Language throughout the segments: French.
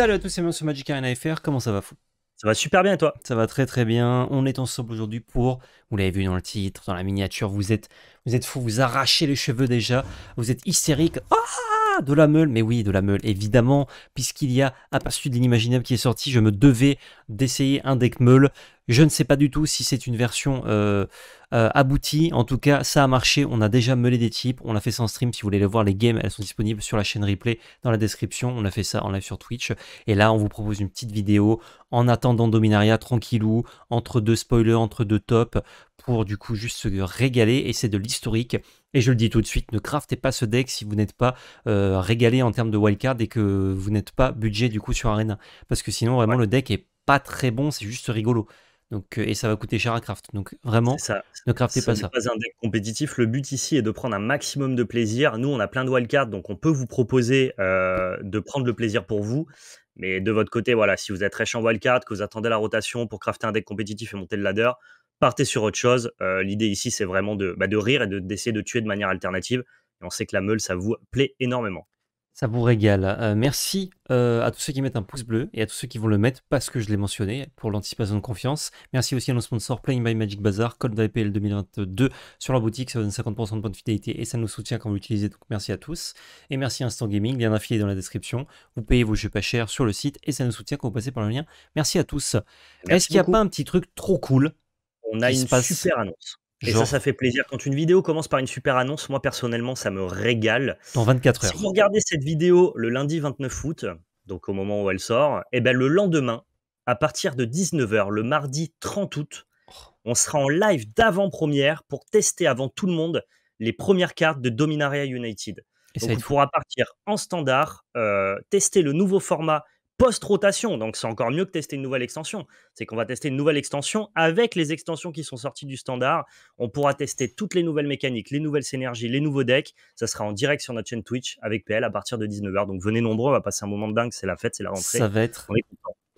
salut à tous et bienvenue sur Magic Arena FR, comment ça va fou Ça va super bien toi Ça va très très bien, on est ensemble aujourd'hui pour, vous l'avez vu dans le titre, dans la miniature, vous êtes, vous êtes fou, vous arrachez les cheveux déjà, vous êtes hystérique. Oh ah de la meule, mais oui, de la meule, évidemment, puisqu'il y a Aperçu de l'inimaginable qui est sorti, je me devais d'essayer un deck meule. Je ne sais pas du tout si c'est une version euh, euh, aboutie. En tout cas, ça a marché. On a déjà meulé des types. On l'a fait sans stream. Si vous voulez les voir, les games, elles sont disponibles sur la chaîne replay dans la description. On a fait ça en live sur Twitch. Et là, on vous propose une petite vidéo en attendant Dominaria tranquillou, entre deux spoilers, entre deux tops, pour du coup juste se régaler. Et c'est de l'historique. Et je le dis tout de suite, ne craftez pas ce deck si vous n'êtes pas euh, régalé en termes de wildcard et que vous n'êtes pas budget du coup sur Arena. Parce que sinon, vraiment, le deck est pas très bon, c'est juste rigolo. Donc, euh, et ça va coûter cher à craft. Donc vraiment, ne craftez pas ça. pas un deck compétitif. Le but ici est de prendre un maximum de plaisir. Nous, on a plein de wildcards, donc on peut vous proposer euh, de prendre le plaisir pour vous. Mais de votre côté, voilà, si vous êtes riche en wildcard, que vous attendez la rotation pour crafter un deck compétitif et monter le ladder, partez sur autre chose. Euh, l'idée ici, c'est vraiment de, bah, rire et d'essayer de, tuer de manière alternative. on sait que la meule, ça vous plaît énormément. Ça vous régale. Euh, merci euh, à tous ceux qui mettent un pouce bleu et à tous ceux qui vont le mettre parce que je l'ai mentionné pour l'anticipation de confiance. Merci aussi à nos sponsors Playing by Magic Bazaar, Code d'APL 2022 sur la boutique. Ça donne 50% de points de fidélité et ça nous soutient quand vous l'utilisez. Donc merci à tous. Et merci à Instant Gaming, lien affilié dans la description. Vous payez vos jeux pas chers sur le site et ça nous soutient quand vous passez par le lien. Merci à tous. Est-ce qu'il n'y a pas un petit truc trop cool on a une super annonce. Et ça, ça fait plaisir. Quand une vidéo commence par une super annonce, moi personnellement, ça me régale. Dans 24 heures. Si vous regardez cette vidéo le lundi 29 août, donc au moment où elle sort, et eh ben le lendemain, à partir de 19h, le mardi 30 août, oh. on sera en live d'avant-première pour tester avant tout le monde les premières cartes de Dominaria United. Et donc, on pourra partir en standard, euh, tester le nouveau format post-rotation. Donc, c'est encore mieux que tester une nouvelle extension. C'est qu'on va tester une nouvelle extension avec les extensions qui sont sorties du standard. On pourra tester toutes les nouvelles mécaniques, les nouvelles synergies, les nouveaux decks. Ça sera en direct sur notre chaîne Twitch avec PL à partir de 19h. Donc, venez nombreux. On va passer un moment de dingue. C'est la fête, c'est la rentrée. Ça va être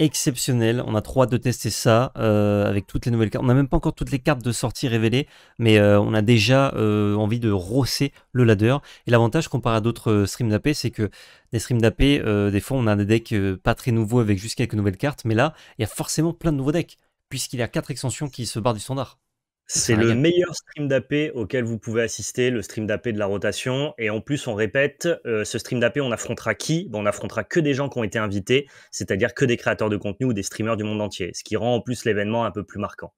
exceptionnel. On a trop hâte de tester ça euh, avec toutes les nouvelles cartes. On n'a même pas encore toutes les cartes de sortie révélées, mais euh, on a déjà euh, envie de rosser le ladder. Et l'avantage comparé à d'autres streams d'AP, c'est que des streams d'AP, des fois on a des decks pas très nouveaux avec juste quelques nouvelles cartes, mais là, il y a forcément plein de nouveaux decks, puisqu'il y a quatre extensions qui se barrent du standard. C'est le meilleur stream d'AP auquel vous pouvez assister, le stream d'AP de la rotation. Et en plus, on répète, euh, ce stream d'AP, on affrontera qui ben, On affrontera que des gens qui ont été invités, c'est-à-dire que des créateurs de contenu ou des streamers du monde entier, ce qui rend en plus l'événement un peu plus marquant.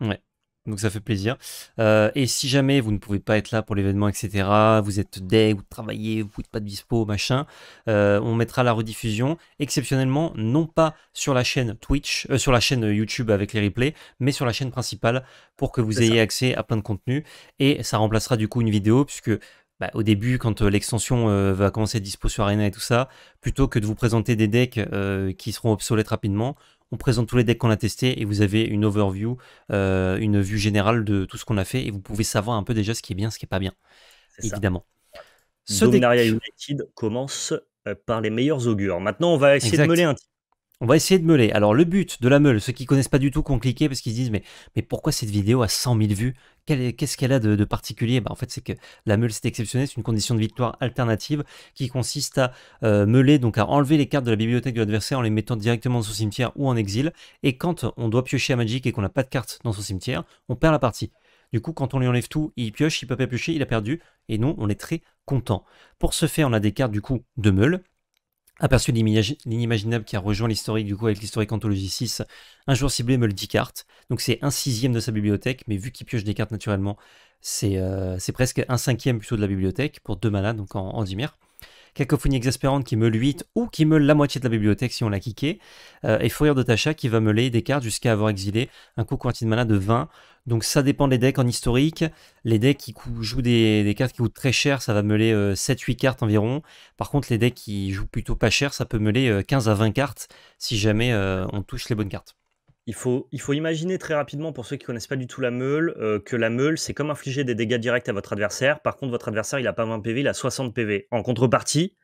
Ouais donc ça fait plaisir. Euh, et si jamais vous ne pouvez pas être là pour l'événement, etc., vous êtes deck, ou travaillez, vous n'êtes pas de dispo, machin, euh, on mettra la rediffusion exceptionnellement, non pas sur la chaîne Twitch, euh, sur la chaîne YouTube avec les replays, mais sur la chaîne principale pour que vous ayez accès à plein de contenu. Et ça remplacera du coup une vidéo, puisque bah, au début, quand l'extension va commencer à être dispo sur Arena et tout ça, plutôt que de vous présenter des decks qui seront obsolètes rapidement, on présente tous les decks qu'on a testés et vous avez une overview, euh, une vue générale de tout ce qu'on a fait et vous pouvez savoir un peu déjà ce qui est bien, ce qui est pas bien, évidemment. Ce United commence euh, par les meilleurs augures. Maintenant, on va essayer de meuler un petit on va essayer de meuler. Alors le but de la meule, ceux qui connaissent pas du tout, qu'on cliqué parce qu'ils se disent mais, mais pourquoi cette vidéo a 100 000 vues qu'est-ce qu'elle a de, particulier bah, En fait, c'est que la meule, c'est exceptionnel, c'est une condition de victoire alternative qui consiste à euh, meuler, donc à enlever les cartes de la bibliothèque de l'adversaire en les mettant directement dans son cimetière ou en exil. Et quand on doit piocher à Magic et qu'on n'a pas de cartes dans son cimetière, on perd la partie. Du coup, quand on lui enlève tout, il pioche, il peut pas piocher, il a perdu. Et nous, on est très content. Pour ce faire, on a des cartes du coup de meule Aperçu l'inimaginable qui a rejoint l'historique du coup avec l'historique Anthologie 6, un jour ciblé me le dit Donc c'est un sixième de sa bibliothèque, mais vu qu'il pioche des cartes naturellement, c'est euh, presque un cinquième plutôt de la bibliothèque pour deux malades, donc en, en dimir. Cacophonie exaspérante qui meule 8 ou qui meule la moitié de la bibliothèque si on l'a kické, euh, et Fourier de Tacha qui va meuler des cartes jusqu'à avoir exilé un coup quantité de mana de 20. Donc ça dépend des decks en historique. Les decks qui jouent des, cartes qui coûtent très cher, ça va meuler 7-8 euh, cartes environ. Par contre, les decks qui jouent plutôt pas cher, ça peut meuler 15 euh, à 20 cartes si jamais on touche les bonnes cartes. Il faut, imaginer très rapidement, pour ceux qui ne connaissent pas du tout la meule, euh, que la meule, c'est comme infliger des dégâts directs à votre adversaire. Par contre, votre adversaire, il n'a pas 20 PV, il a 60 PV. En contrepartie,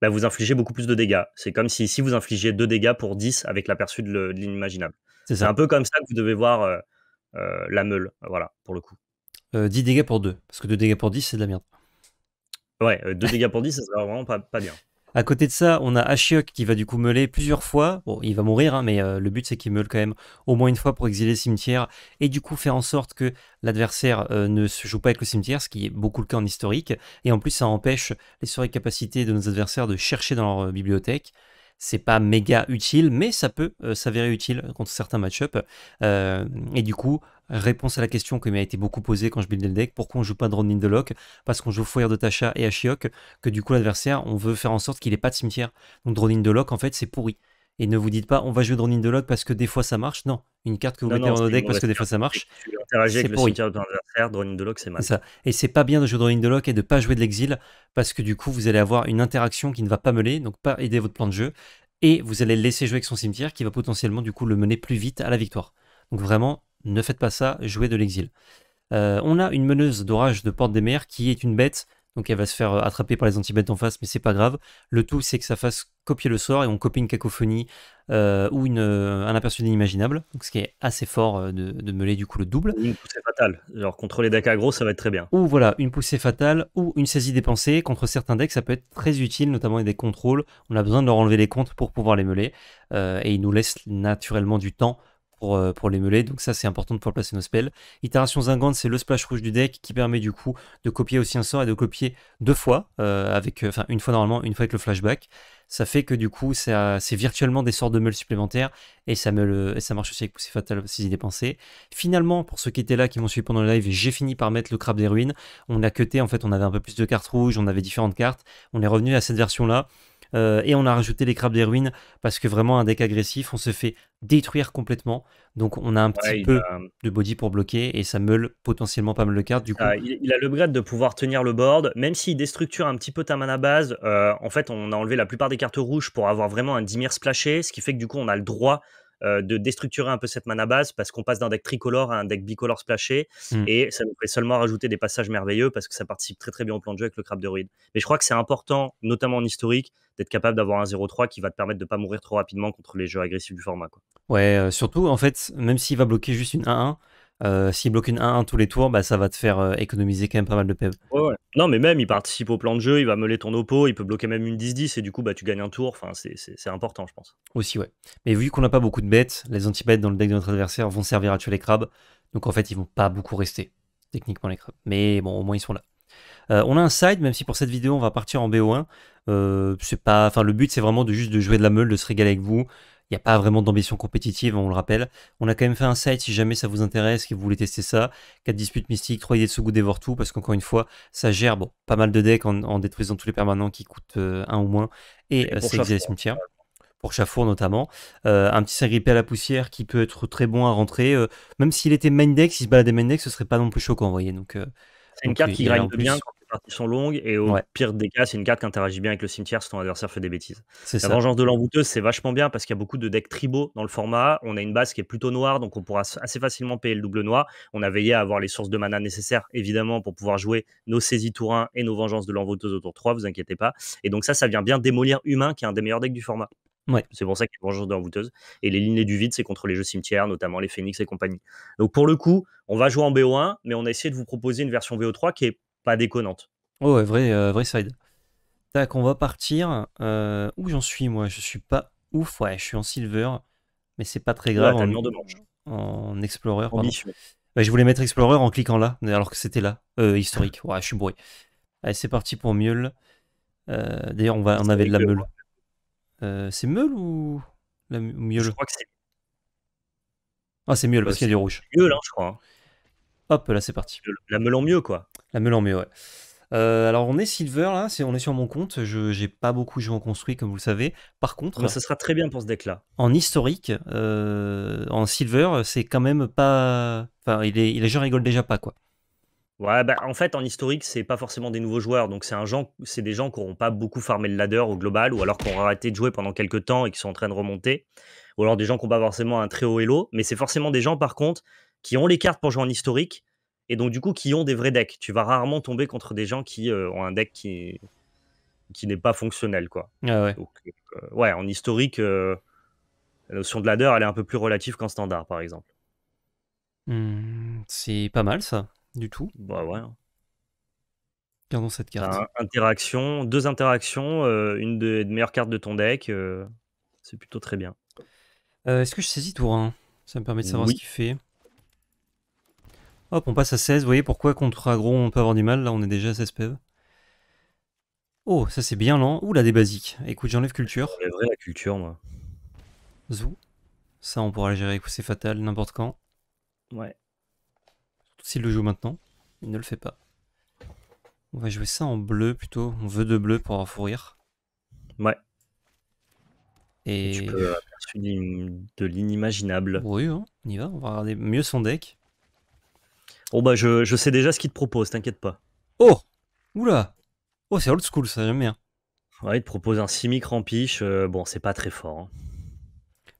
bah, vous infligez beaucoup plus de dégâts. C'est comme si ici, vous infligez 2 dégâts pour 10 avec l'aperçu de l'inimaginable. C'est un peu comme ça que vous devez voir euh, euh, la meule, voilà, pour le coup. 10 dégâts pour 2, parce que 2 dégâts pour 10, c'est de la merde. Ouais, 2 dégâts pour 10, ça va vraiment pas bien. À côté de ça, on a Ashiok qui va du coup meuler plusieurs fois. Bon, il va mourir, hein, mais euh, le but c'est qu'il meule quand même au moins une fois pour exiler le cimetière et du coup faire en sorte que l'adversaire euh, ne se joue pas avec le cimetière, ce qui est beaucoup le cas en historique. Et en plus, ça empêche les capacités de nos adversaires de chercher dans leur euh, bibliothèque. C'est pas méga utile, mais ça peut s'avérer utile contre certains match-ups. et du coup, Réponse à la question qui m'a été beaucoup posée quand je buildais le deck, pourquoi on joue pas de in de Lock Parce qu'on joue Foyer de Tacha et Ashiok, que du coup l'adversaire, on veut faire en sorte qu'il ait pas de cimetière. Donc in de Lock, en fait, c'est pourri. Et ne vous dites pas, on va jouer in de Lock parce que des fois ça marche. Non, une carte que vous mettez dans le deck parce que des fois ça marche. avec l'adversaire, c'est mal. Et c'est pas bien de jouer in de Lock et de pas jouer de l'exil parce que du coup vous allez avoir une interaction qui ne va pas meler donc pas aider votre plan de jeu. Et vous allez laisser jouer avec son cimetière qui va potentiellement du coup le mener plus vite à la victoire. Donc vraiment, ne faites pas ça, jouez de l'exil. Euh, on a une meneuse d'orage de Porte des Mers qui est une bête, donc elle va se faire euh, attraper par les anti-bêtes en face, mais c'est pas grave. Le tout, c'est que ça fasse copier le sort et on copie une cacophonie euh, ou une, un aperçu inimaginable, donc ce qui est assez fort de, meuler du coup le double. Une poussée fatale, alors contre les decks aggro, ça va être très bien. Ou voilà, une poussée fatale ou une saisie dépensée. Contre certains decks, ça peut être très utile, notamment les des contrôles. On a besoin de leur enlever les comptes pour pouvoir les meuler et ils nous laissent naturellement du temps euh, pour, les meuler, donc ça c'est important de pouvoir placer nos spells. Itération Zingante, c'est le splash rouge du deck qui permet du coup de copier aussi un sort et de copier deux fois, euh, avec, euh, enfin une fois normalement, une fois avec le flashback. Ça fait que du coup c'est virtuellement des sorts de meules supplémentaires et ça, me ça marche aussi avec Poussée Fatal si il est pensé. Finalement, pour ceux qui étaient là, qui m'ont suivi pendant le live, j'ai fini par mettre le crabe des ruines. On a cuté, en fait on avait un peu plus de cartes rouges, on avait différentes cartes. On est revenu à cette version là. Euh, et on a rajouté les crabes des ruines parce que vraiment un deck agressif, on se fait détruire complètement. Donc on a un petit peu de body pour bloquer et ça meule potentiellement pas mal de cartes. Du coup, ah, il, a le grade de pouvoir tenir le board, même s'il déstructure un petit peu ta mana base. Euh, en fait, on a enlevé la plupart des cartes rouges pour avoir vraiment un Dimir splashé, ce qui fait que du coup on a le droit euh, de déstructurer un peu cette mana base parce qu'on passe d'un deck tricolore à un deck bicolore splashé hmm. et ça nous fait seulement rajouter des passages merveilleux parce que ça participe très très bien au plan de jeu avec le crabe de ruide. Mais je crois que c'est important, notamment en historique, d'être capable d'avoir un 0-3 qui va te permettre de ne pas mourir trop rapidement contre les jeux agressifs du format. Quoi. Ouais, euh, surtout en fait, même s'il va bloquer juste une 1-1, si euh, S'il bloque une 1-1 tous les tours, bah, ça va te faire euh, économiser quand même pas mal de PEV. Non, mais même, il participe au plan de jeu, il va meuler ton oppo, il peut bloquer même une 10-10, et du coup, bah, tu gagnes un tour. Enfin, c'est important, je pense. Aussi, ouais. Mais vu qu'on n'a pas beaucoup de bêtes, les anti-bêtes dans le deck de notre adversaire vont servir à tuer les crabes. Donc, en fait, ils vont pas beaucoup rester, techniquement, les crabes. Mais bon, au moins, ils sont là. Euh, on a un side, même si pour cette vidéo on va partir en BO1. c'est pas, enfin le but c'est vraiment de juste de jouer de la meule, de se régaler avec vous a pas vraiment d'ambition compétitive, on le rappelle. On a quand même fait un site si jamais ça vous intéresse, que vous voulez tester ça. 4 disputes mystiques, 3 goût dévore tout, parce qu'encore une fois, ça gère bon, pas mal de decks en, détruisant tous les permanents qui coûtent euh, un ou moins. Et, euh, c'est exilé pour Chafour notamment. Euh, un petit Saint-Grippé à la poussière qui peut être très bon à rentrer. même s'il était main deck, s'il se des main deck, ce serait pas non plus choquant, vous voyez. Donc, c'est une carte qui grind bien parties sont longues et au pire des cas, c'est une carte qui interagit bien avec le cimetière si ton adversaire fait des bêtises. La vengeance de l'envoûteuse, c'est vachement bien parce qu'il y a beaucoup de decks tribaux dans le format. On a une base qui est plutôt noire, donc on pourra assez facilement payer le double noir. On a veillé à avoir les sources de mana nécessaires, évidemment, pour pouvoir jouer nos saisies tour 1 et nos vengeances de l'envoûteuse autour tour 3, vous inquiétez pas. Et donc ça, ça vient bien démolir humain, qui est un des meilleurs decks du format. C'est pour ça que y a Vengeance de l'envoûteuse. Et les lignées du vide, c'est contre les jeux cimetières, notamment les Phoenix et compagnie. Donc pour le coup, on va jouer en BO1, mais on a essayé de vous proposer une version vo 3 qui est pas déconnante. Oh ouais, vrai, euh, vrai side. Tac, on va partir. Euh, où j'en suis moi Je suis pas ouf, ouais, je suis en silver, mais c'est pas très grave. en, explorer, je voulais mettre explorer en cliquant là, alors que c'était là, euh, historique. Ouais, je suis bourré. Allez, c'est parti pour Mule. D'ailleurs, on, va, on avait de la meule. c'est meule ou la mieux Je crois que c'est. Ah, c'est mieux parce qu'il y a du rouge. Mieux, hein, là, je crois. Hop, là, c'est parti. La meule en mieux, quoi. La meule en mieux, ouais. Euh, alors on est silver là, on est sur mon compte. Je j'ai pas beaucoup joué en construit comme vous le savez. Par contre, bah, ça sera très bien pour ce deck là. En historique, euh, en silver, c'est quand même pas. Enfin, il est, il gens rigolent déjà pas quoi. Ouais, bah, en fait, en historique, c'est pas forcément des nouveaux joueurs. Donc, c'est c'est des gens qui n'auront pas beaucoup farmé le ladder au global, ou alors qui ont arrêté de jouer pendant quelques temps et qui sont en train de remonter, ou alors des gens qui n'ont pas forcément un très haut elo. Mais c'est forcément des gens, par contre, qui ont les cartes pour jouer en historique, et donc du coup qui ont des vrais decks. Tu vas rarement tomber contre des gens qui euh, ont un deck qui, qui n'est pas fonctionnel. Quoi. Ah ouais. Euh, ouais, en historique, euh, la notion de ladder, elle est un peu plus relative qu'en standard, par exemple. Mmh, c'est pas mal ça, du tout. Bah ouais. Hein. Gardons cette carte. interaction, deux interactions, euh, une des, meilleures cartes de ton deck, c'est plutôt très bien. Est-ce que je saisis tour Ça me permet de savoir ce qu'il fait. Hop, on passe à 16. Vous voyez pourquoi contre agro, on peut avoir du mal Là, on est déjà à 16 PV. E oh, ça c'est bien lent. Ouh, là, des basiques. Écoute, j'enlève culture. J'enlèverai la culture, moi. Zou. Ça, on pourra le gérer écoute, c'est fatal n'importe quand. Ouais. S'il le joue maintenant, il ne le fait pas. On va jouer ça en bleu plutôt. On veut de bleu pour avoir fourrir. Ouais. Et... Tu peux aperçu de l'inimaginable. Oui, hein. on y va. On va regarder mieux son deck. Oh bah je, sais déjà ce qu'il te propose, t'inquiète pas. Oh Oula Oh c'est old school ça, j'aime bien. Ouais, il te propose un simic rampiche, euh, bon c'est pas très fort. Hein.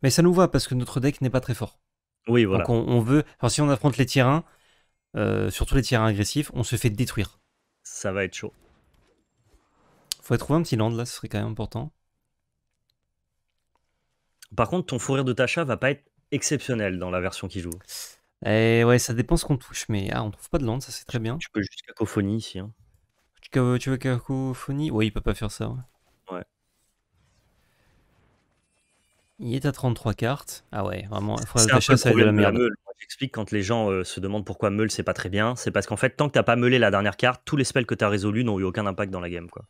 Mais ça nous va parce que notre deck n'est pas très fort. Oui voilà. Donc on, veut. Enfin, si on affronte les tyrans, euh, surtout les tyrans agressifs, on se fait détruire. Ça va être chaud. Faut trouver un petit land là, ce serait quand même important. Par contre, ton fourrir de tacha va pas être exceptionnel dans la version qui joue. Et ouais, ça dépend ce qu'on touche, mais ah, on trouve pas de land, ça c'est très bien. Tu peux juste cacophonie ici. Hein. Tu, tu veux cacophonie Ouais, il peut pas faire ça. Ouais. Il est à 33 cartes. Ah ouais, vraiment, il faudrait c'est ça de la merde. j'explique quand les gens euh, se demandent pourquoi Meul, c'est pas très bien, c'est parce qu'en fait, tant que t'as pas meulé la dernière carte, tous les spells que t'as résolus n'ont eu aucun impact dans la game, quoi.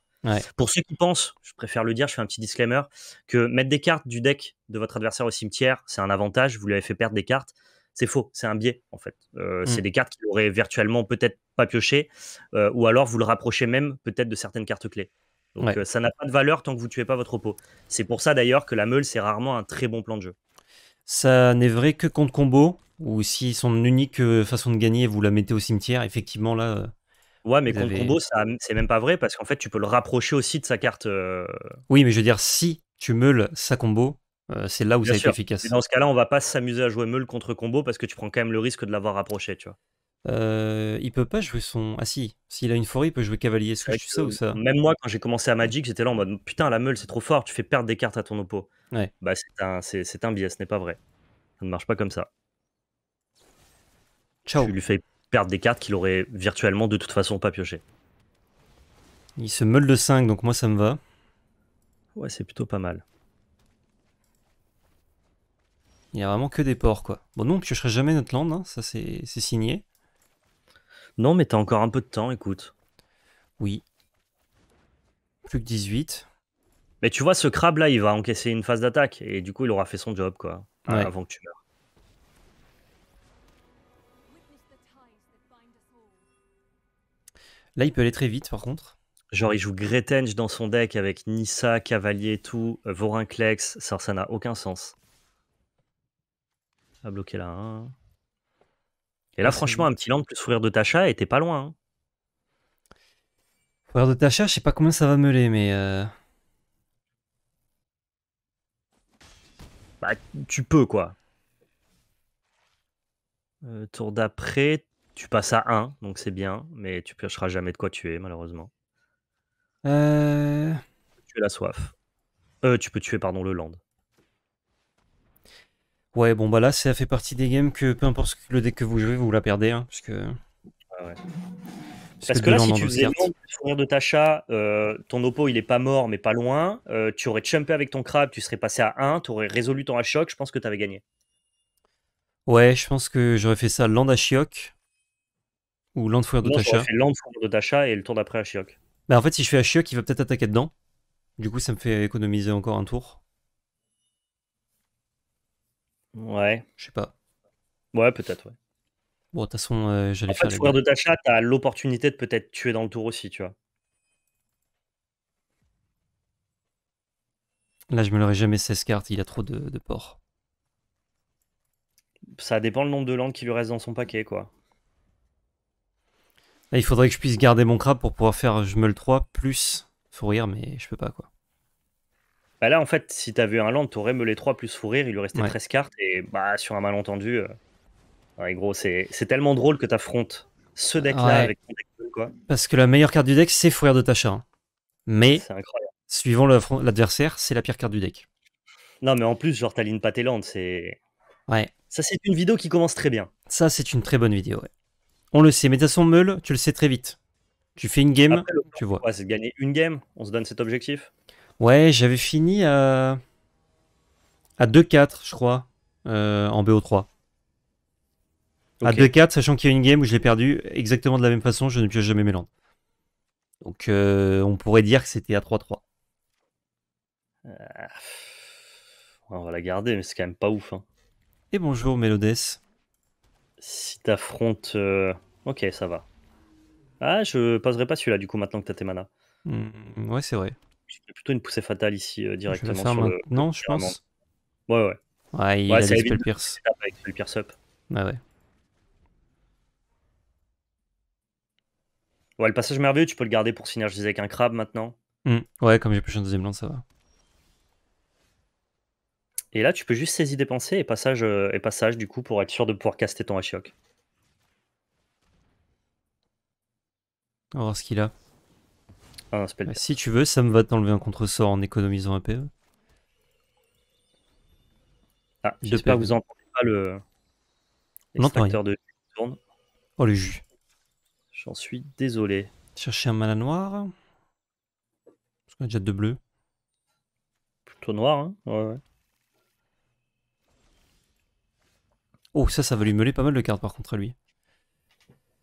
Pour ceux qui pensent, je préfère le dire, je fais un petit disclaimer, que mettre des cartes du deck de votre adversaire au cimetière, c'est un avantage, vous lui avez fait perdre des cartes, c'est faux, c'est un biais en fait. Euh, c'est mm. des cartes qu'il aurait virtuellement peut-être pas pioché, euh, ou alors vous le rapprochez même peut-être de certaines cartes clés. Donc euh, ça n'a pas de valeur tant que vous tuez pas votre pot. C'est pour ça d'ailleurs que la meule c'est rarement un très bon plan de jeu. Ça n'est vrai que contre combo, ou si son unique façon de gagner vous la mettez au cimetière, effectivement là. Ouais, mais contre combo, c'est même pas vrai parce qu'en fait, tu peux le rapprocher aussi de sa carte. Oui, mais je veux dire, si tu meules sa combo, euh, c'est là où ça efficace. dans ce cas-là, on va pas s'amuser à jouer meule contre combo parce que tu prends quand même le risque de l'avoir approché, tu vois. Euh, il peut pas jouer son. Ah si, s'il a une forêt, il peut jouer cavalier. ça Même moi, quand j'ai commencé à Magic, j'étais là en mode putain, la meule, c'est trop fort, tu fais perdre des cartes à ton oppo. Ouais. Bah, c'est un, c'est, un biais, ce n'est pas vrai. Ça ne marche pas comme ça. Ciao. Tu lui fais perdre des cartes qu'il aurait virtuellement de toute façon pas pioché. Il se meule de 5, donc moi ça me va. Ouais, c'est plutôt pas mal. Il n'y a vraiment que des ports, quoi. Bon, non, on piocherait jamais notre land, hein. ça c'est signé. Non, mais t'as encore un peu de temps, écoute. Oui. Plus que 18. Mais tu vois, ce crabe-là, il va encaisser une phase d'attaque, et du coup, il aura fait son job, quoi, avant que tu meurs. Là, il peut aller très vite, par contre. Genre, il joue Gretenge dans son deck avec Nissa, Cavalier, tout, Vorinclex, ça, ça n'a aucun sens à là. Hein. Et là, ah, franchement, un petit land plus sourire de Tacha était pas loin. Hein. de Tacha, je sais pas combien ça va meuler, mais. Euh. Bah, tu peux quoi. Euh, tour d'après, tu passes à 1, donc c'est bien, mais tu piocheras jamais de quoi tuer, malheureusement. Euh... Tu es la soif. Euh, tu peux tuer, pardon, le land. Ouais, bon, bah là, ça fait partie des games que peu importe le deck que vous jouez, vous la perdez. Hein, parce que... parce, que, là, si tu faisais le sourire de Tacha euh, ton oppo il est pas mort mais pas loin, euh, tu aurais chumpé avec ton crabe, tu serais passé à 1, tu aurais résolu ton Ashok, je pense que tu avais gagné. Ouais, je pense que j'aurais fait ça land Ashiok ou land fourrure de Tacha. fait land de Tacha et le tour d'après Ashiok. Bah en fait, si je fais Ashiok, il va peut-être attaquer dedans. Du coup, ça me fait économiser encore un tour. Ouais. Je sais pas. Ouais, peut-être, ouais. Bon, de toute façon, euh, j'allais faire. Le joueur de chatte t'as l'opportunité de peut-être tuer dans le tour aussi, tu vois. Là, je me l'aurais jamais 16 cartes, il a trop de, de ports. Ça dépend le nombre de landes qui lui reste dans son paquet, quoi. Là, il faudrait que je puisse garder mon crabe pour pouvoir faire je me le 3 plus faut mais je peux pas, quoi. Bah là, en fait, si t'avais un land, t'aurais meulé 3 plus fourrir il lui restait 13 cartes, et bah, sur un malentendu, euh, ouais, gros, c'est tellement drôle que t'affrontes ce deck-là avec ton deck quoi. Parce que la meilleure carte du deck, c'est Fourir de Tacha. Hein. Mais, suivant l'adversaire, c'est la pire carte du deck. Non, mais en plus, genre, tes lands c'est. Ouais. Ça, c'est une vidéo qui commence très bien. Ça, c'est une très bonne vidéo, On le sait, mais de son façon, Meul, tu le sais très vite. Tu fais une game, tu vois. Ouais, c'est de gagner une game, on se donne cet objectif. Ouais, j'avais fini à, à 2-4, je crois, euh, en BO3. A À 2-4, sachant qu'il y a une game où je l'ai perdu exactement de la même façon, je ne pioche jamais mes landes. Donc euh, on pourrait dire que c'était à 3-3. Euh, on va la garder, mais c'est quand même pas ouf. Hein. Et bonjour Mélodès. Si t'affrontes... Ok, ça va. Ah, je passerai pas celui-là du coup maintenant que t'as tes mana. Hmm, ouais, c'est vrai plutôt une poussée fatale ici directement. Euh, je vais faire sur maintenant, je pense. Ouais, ouais. Ouais, il ouais, a des Pierce. Avec le Pierce Up. Ouais, ouais. Ouais, le passage merveilleux, tu peux le garder pour synergiser avec un crabe maintenant. Hmm. Ouais, comme j'ai plus un deuxième lance, ça va. Et là, tu peux juste saisir des pensées et passage, euh, et passage du coup pour être sûr de pouvoir caster ton Ashiok. On va voir ce qu'il a. Ah, bah, si tu veux, ça me va t'enlever un contre en économisant un PE. Ah, j'espère que vous n'entendez pas le. L'extracteur de tourne. Oh le jus. J'en suis désolé. Chercher un mana noir. Parce qu'on a déjà deux bleus. Plutôt noir, hein ouais, ouais. Oh, ça, ça va lui meuler pas mal de cartes par contre à lui.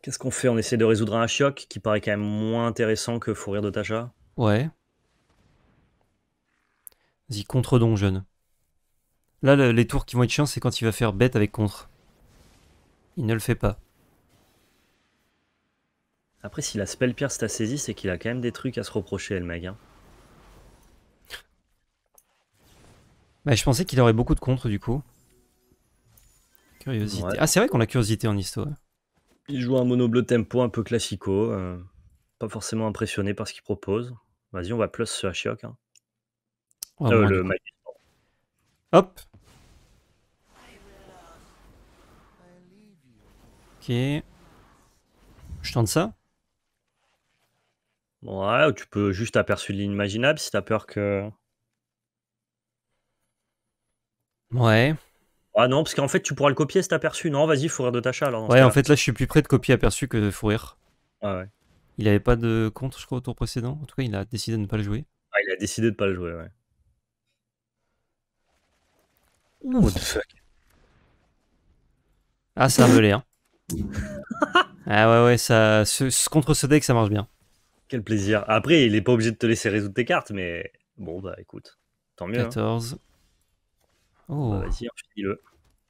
Qu'est-ce qu'on fait On essaie de résoudre un choc qui paraît quand même moins intéressant que Fourrir de Tacha Ouais. Vas-y, contre donc, jeune. Là, les tours qui vont être chiants, c'est quand il va faire bête avec contre. Il ne le fait pas. Après, si la spell pierce t'a saisi, c'est qu'il a quand même des trucs à se reprocher, le mec. Hein. Bah, je pensais qu'il aurait beaucoup de contre, du coup. Curiosité. Ah, c'est vrai qu'on a curiosité en histoire. Il joue un mono-bleu tempo un peu classico. Euh, pas forcément impressionné par ce qu'il propose. Vas-y, on va plus sur shock. Hein. Euh, Hop. Ok. Je tente ça. Ouais, tu peux juste aperçu de l'inimaginable si t'as peur que. Ouais. Ah non, parce qu'en fait, tu pourras le copier cet aperçu. Non, vas-y, fourrir de Tacha. Alors, ouais, en fait, là, je suis plus près de copier aperçu que de fourrir. Ah ouais. Il avait pas de compte, je crois, au tour précédent. En tout cas, il a décidé de ne pas le jouer. Ah, il a décidé de ne pas le jouer, ouais. What the fuck Ah, c'est un belé, hein. ah ouais, ouais, ça, ce, contre ce deck, ça marche bien. Quel plaisir. Après, il est pas obligé de te laisser résoudre tes cartes, mais bon, bah écoute, tant mieux. 14. Hein. Bah, oh. Vas-y, le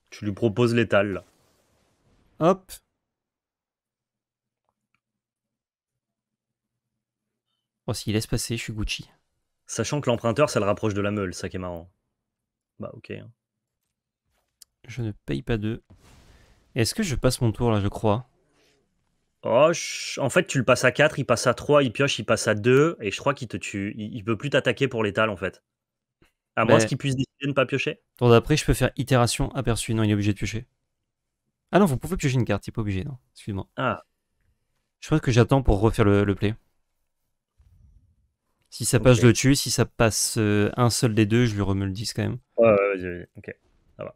Tu lui proposes l'étal, là. Hop. Oh, s'il laisse passer, je suis Gucci. Sachant que l'emprunteur, ça le rapproche de la meule, ça qui est marrant. Bah, ok. Hein. Je ne paye pas deux. Est-ce que je passe mon tour, là, je crois Oh, en fait, tu le passes à 4, il passe à 3, il pioche, il passe à 2, et je crois qu'il te tue. il peut plus t'attaquer pour l'étal, en fait. À moins ben, qu'il puisse décider de ne pas piocher. Tour d'après, je peux faire itération aperçu. Non, il est obligé de piocher. Ah non, vous pouvez piocher une carte, il n'est pas obligé, non. Excuse-moi. Ah. Je crois que j'attends pour refaire le, play. Si ça passe, je le tue. Si ça passe euh, un seul des deux, je lui remets le 10 quand même. Ouais, ouais, vas-y, Ok, ça va.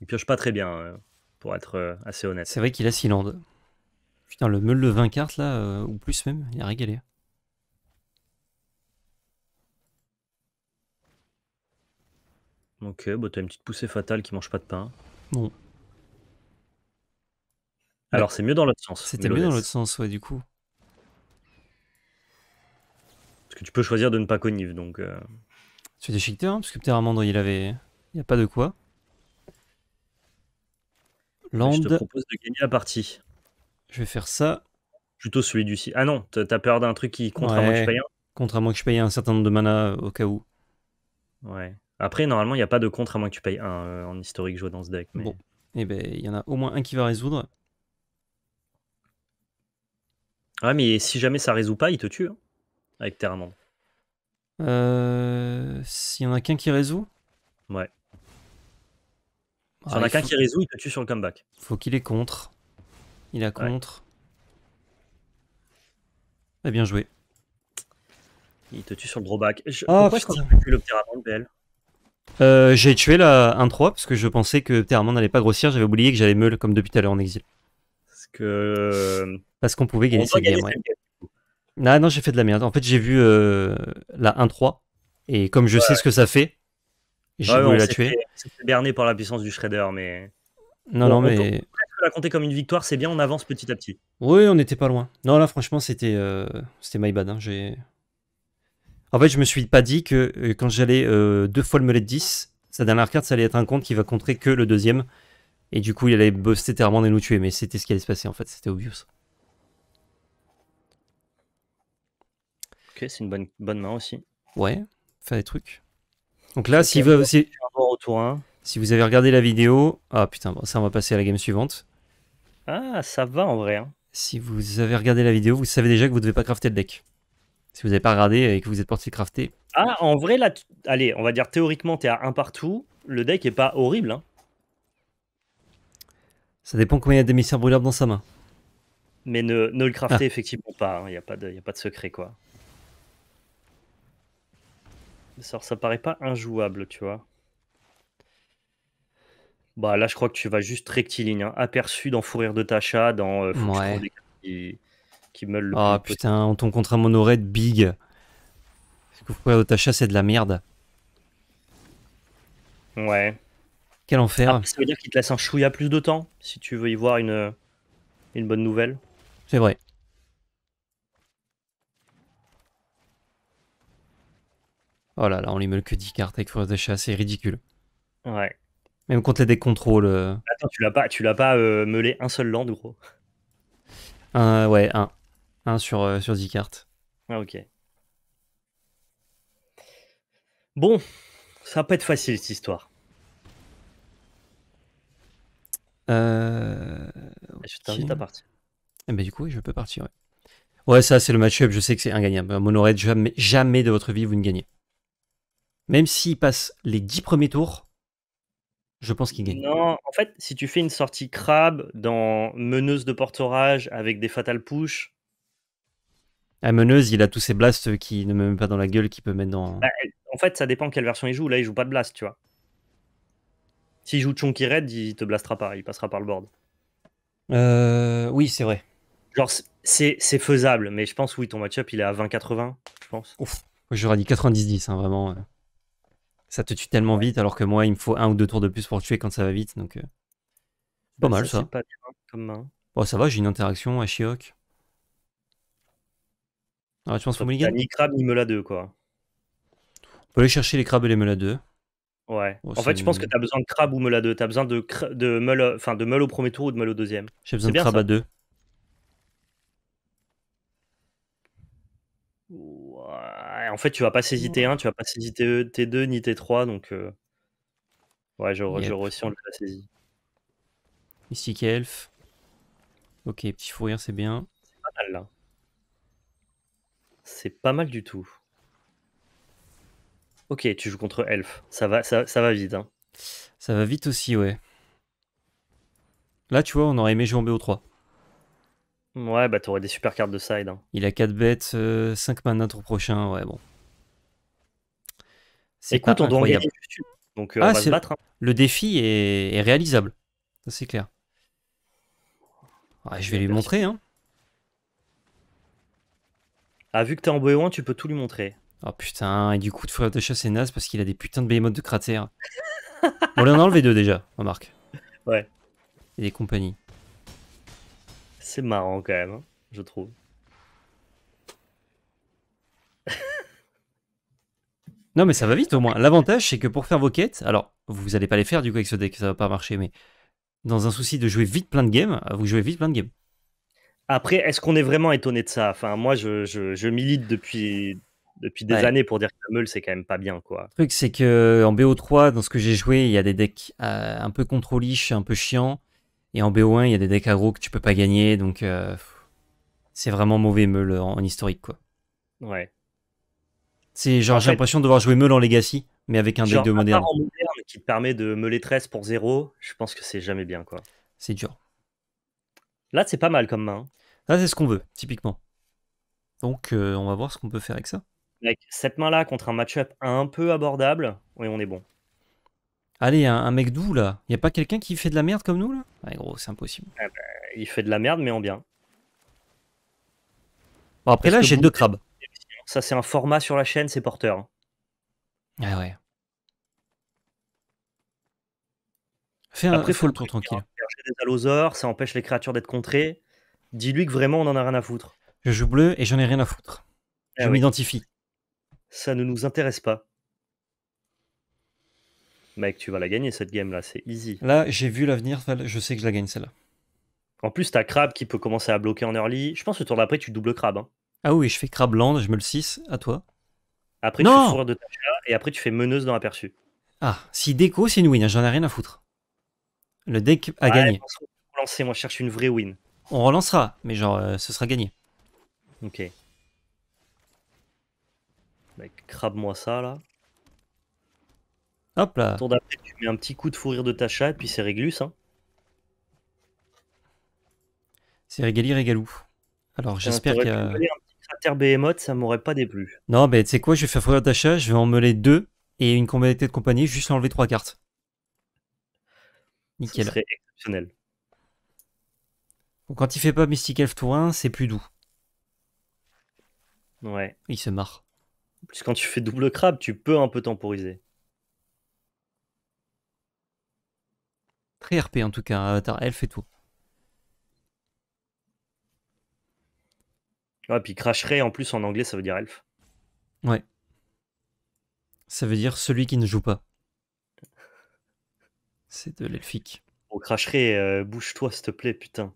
Il pioche pas très bien, euh, pour être euh, assez honnête. C'est vrai qu'il a 6 Putain, le meule de 20 cartes là, ou plus même, il a régalé. Ok, bah t'as une petite poussée fatale qui mange pas de pain. Bon. Alors c'est mieux dans l'autre sens. C'était mieux dans l'autre sens, ouais, du coup. Parce que tu peux choisir de ne pas connivre, donc. Euh... Tu es déchiqueté, hein, parce que peut-être Amandre il avait. Il a pas de quoi. Land. Je te propose de gagner la partie. Je vais faire ça. Plutôt celui du Ah non, t'as peur d'un truc qui, contrairement à que je paye que je paye un certain nombre de mana au cas où. Ouais. Après, normalement, il n'y a pas de contre à moins que tu payes un euh, en historique joué dans ce deck. Bon, eh ben il y en a au moins un qui va résoudre. Ouais, ah, mais si jamais ça résout pas, il te tue hein, avec Terra Euh... S'il y en a qu'un qui résout Ouais. S'il n'y en a qu'un qui résout, il te tue sur le comeback. Faut qu'il ait contre. Il a contre. Eh bien joué. Il te tue sur le drawback. Je... Ah, pourquoi je le BL. Euh, j'ai tué la 1-3 parce que je pensais que Terrament n'allait pas grossir. J'avais oublié que j'allais meul comme depuis tout à l'heure en exil. Parce que. Euh, parce qu'on pouvait gagner cette game. Ah non, j'ai fait de la merde. En fait, j'ai vu euh, la 1-3 et comme je sais ce que ça fait, j'ai voulu la tuer. C'était berné par la puissance du Shredder, mais. Non, non, mais. la compter comme une victoire, c'est bien, on avance petit à petit. Oui, on n'était pas loin. Non, là, franchement, c'était c'était my bad. Hein. J'ai. En fait, je me suis pas dit que euh, quand j'allais euh, deux fois le de 10, sa dernière carte, ça allait être un compte qui va contrer que le deuxième. Et du coup, il allait bosser terriblement et nous tuer. Mais c'était ce qui allait se passer, en fait. C'était obvious. Ok, c'est une bonne, bonne main aussi. Ouais, faire des trucs. Donc là, si, vous avez regardé la vidéo... Ah putain, bon, ça, on va passer à la game suivante. Ah, ça va en vrai. Hein. Si vous avez regardé la vidéo, vous savez déjà que vous ne devez pas crafter le deck si vous n'avez pas regardé et que vous êtes parti crafter. Ah, en vrai, là, allez, on va dire théoriquement, t'es à un partout. Le deck est pas horrible. Hein. Ça dépend combien il y a d'émissaires brûlables dans sa main. Mais ne, le crafter ah. effectivement pas. Il hein. n'y a, pas de, a pas de secret, quoi. Ça, ça paraît pas injouable, tu vois. Bah là, je crois que tu vas juste rectiligne. Hein. Aperçu dans Fourrir de Tacha, dans euh, ouais. Ah putain, on tombe contre un monorail big. C'est que ta chasse, c'est de la merde. Ouais. Quel enfer. ça veut dire qu'il te laisse un chouïa plus de temps si tu veux y voir une, une bonne nouvelle. C'est vrai. Oh là là, on lui meule que 10 cartes avec de chasse, c'est ridicule. Ouais. Même contre les décontrôles. Euh. Attends, tu l'as pas, tu l'as pas euh, meulé un seul land, gros. Un, ouais, un. Hein, sur, euh, sur cartes. Ah, ok. Bon, ça va pas être facile cette histoire. Euh... Je t'invite à partir. Eh ben, du coup, je peux partir, ouais. ça, c'est le match-up. Je sais que c'est ingagnable. Monored, jamais, jamais de votre vie, vous ne gagnez. Même s'il passe les 10 premiers tours, je pense qu'il gagne. Non, en fait, si tu fais une sortie crabe dans meneuse de portorage avec des fatal push, à Meneuse, il a tous ses blasts qui ne me mettent pas dans la gueule, qui peut mettre dans. Bah, en fait, ça dépend quelle version il joue. Là, il joue pas de blast, tu vois. S'il joue Chonky Red, il te blastera pas, il passera par le board. Euh, oui, c'est vrai. Genre, c'est faisable, mais je pense, oui, ton match-up, il est à 20-80, je pense. Ouf, j'aurais dit 90-10, hein, vraiment. Euh. Ça te tue tellement vite, alors que moi, il me faut un ou deux tours de plus pour tuer quand ça va vite, donc. Euh, pas bah, mal, ça. Bon, ça va, j'ai une interaction à Shiok. Ah, tu penses qu'il faut mulligan Ni crabe, ni meula 2, quoi. On peut aller chercher les crabes et les meula 2. Ouais. Oh, en fait, je pense que tu as besoin de crabe ou meule à 2. Tu as besoin de, cra... de, meule... Enfin, de au premier tour ou de meule au deuxième. J'ai besoin de crabe à 2. Ouais. En fait, tu vas pas t 1, tu vas pas saisir T2 e, ni T3. Donc, euh... ouais, j'aurais yep. aussi, on l'a saisi. Mystique Elf. Ok, petit fourrier, c'est bien. C'est pas mal là. C'est pas mal du tout. Ok, tu joues contre Elf. Ça va, ça, va vite. Hein. Ça va vite aussi, ouais. Là, tu vois, on aurait aimé jouer en BO3. Ouais, bah t'aurais des super cartes de side. Hein. Il a 4 bêtes, 5 euh, mana trop prochain, ouais, bon. C'est Écoute, on doit Donc Le défi est, réalisable, c'est clair. je vais lui montrer, hein. Ah, vu que t'es en bo tu peux tout lui montrer. Oh putain, et du coup, de of de chasse, c'est naze parce qu'il a des putains de behemoths de cratères. On en a enlevé deux déjà, remarque. Ouais. Et des compagnies. C'est marrant quand même, hein, je trouve. non, mais ça va vite au moins. L'avantage, c'est que pour faire vos quêtes, alors vous allez pas les faire du coup avec ce deck, ça va pas marcher, mais dans un souci de jouer vite plein de games, vous jouez vite plein de games. Après, est-ce qu'on est vraiment étonné de ça Enfin, moi, je, milite depuis, depuis des années pour dire que la meule, c'est quand même pas bien, quoi. Le truc, c'est que euh, en BO3, dans ce que j'ai joué, il y a des decks euh, un peu contrôliches, un peu chiants. Et en BO1, il y a des decks aggro que tu peux pas gagner, donc euh, c'est vraiment mauvais meule en, historique, quoi. Ouais. C'est genre, j'ai l'impression de devoir jouer meule en Legacy, mais avec un deck de moderne. En moderne qui te permet de meuler 13 pour 0, je pense que c'est jamais bien, quoi. C'est dur. Là, c'est pas mal comme main. Hein. Là, c'est ce qu'on veut, typiquement. Donc, euh, on va voir ce qu'on peut faire avec ça. Avec cette main-là contre un match-up un peu abordable, oui, on est bon. Allez, un, mec doux là Y a pas quelqu'un qui fait de la merde comme nous là Ouais, gros, c'est impossible. Ah bah, il fait de la merde, mais en bien. Bon, après là, j'ai deux crabes. Ça, c'est un format sur la chaîne, c'est porteur. Hein. Ah ouais. Fais un, après, faut le tour tranquille des allosaures, ça empêche les créatures d'être contrées. Dis-lui que vraiment, on en a rien à foutre. Je joue bleu et j'en ai rien à foutre. Eh je m'identifie. Ça ne nous intéresse pas. Mec, tu vas la gagner cette game là, c'est easy. Là, j'ai vu l'avenir, je sais que je la gagne celle-là. En plus, t'as Crab qui peut commencer à bloquer en early. Je pense que le tour d'après, tu doubles Crab. Hein. Ah oui, je fais Crab Land, je me le 6, à toi. Après, non tu fais de ta et après, tu fais meneuse dans l'aperçu. Ah, si déco, c'est une win, hein, j'en ai rien à foutre. Le deck a gagné. moi je cherche une vraie win. On relancera, mais genre euh, ce sera gagné. Ok. Mec, crabe-moi ça là. Hop là. Tour d'après, tu mets un petit coup de fourrir de tacha et puis c'est Réglus. Hein. C'est Régali Régalou. Alors j'espère que Un petit cratère Behemoth, ça m'aurait pas déplu. Non, mais tu sais quoi, je vais faire de tacha, je vais en mêler deux et une combinaison de compagnie, juste enlever trois cartes. Nickel. Ce exceptionnel. quand il fait pas Mystic Elf Tour c'est plus doux. Ouais. Il se marre. plus, quand tu fais double crabe, tu peux un peu temporiser. Très RP en tout cas, Avatar Elf et tout. Ah puis cracherait, en plus en anglais ça veut dire elf. Ouais. Ça veut dire celui qui ne joue pas. C'est de l'elfique. On cracherait, euh, bouge-toi s'il te plaît, putain.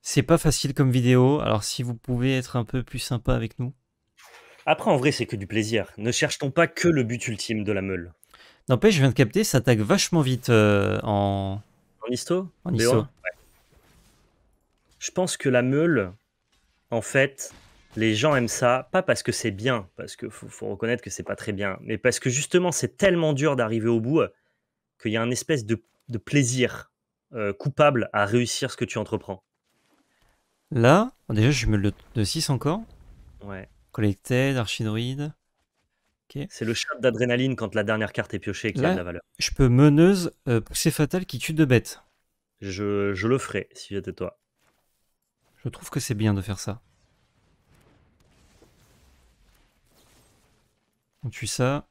C'est pas facile comme vidéo, alors si vous pouvez être un peu plus sympa avec nous. Après, en vrai, c'est que du plaisir. Ne cherche-t-on pas que le but ultime de la meule N'empêche, je viens de capter, ça attaque vachement vite euh, en... En histo En histo, Ouais. Je pense que la meule, en fait, les gens aiment ça, pas parce que c'est bien, parce que faut reconnaître que c'est pas très bien, mais parce que justement, c'est tellement dur d'arriver au bout qu'il y a un espèce de, plaisir euh, coupable à réussir ce que tu entreprends. Là, déjà, je me le de 6 encore. Ouais. Collected, Archidroid. C'est le chat d'adrénaline quand la dernière carte est piochée qui a de la valeur. Je peux meneuse euh, pousser fatal qui tue deux bêtes. Je, le ferai, si j'étais toi. Je trouve que c'est bien de faire ça. On tue ça.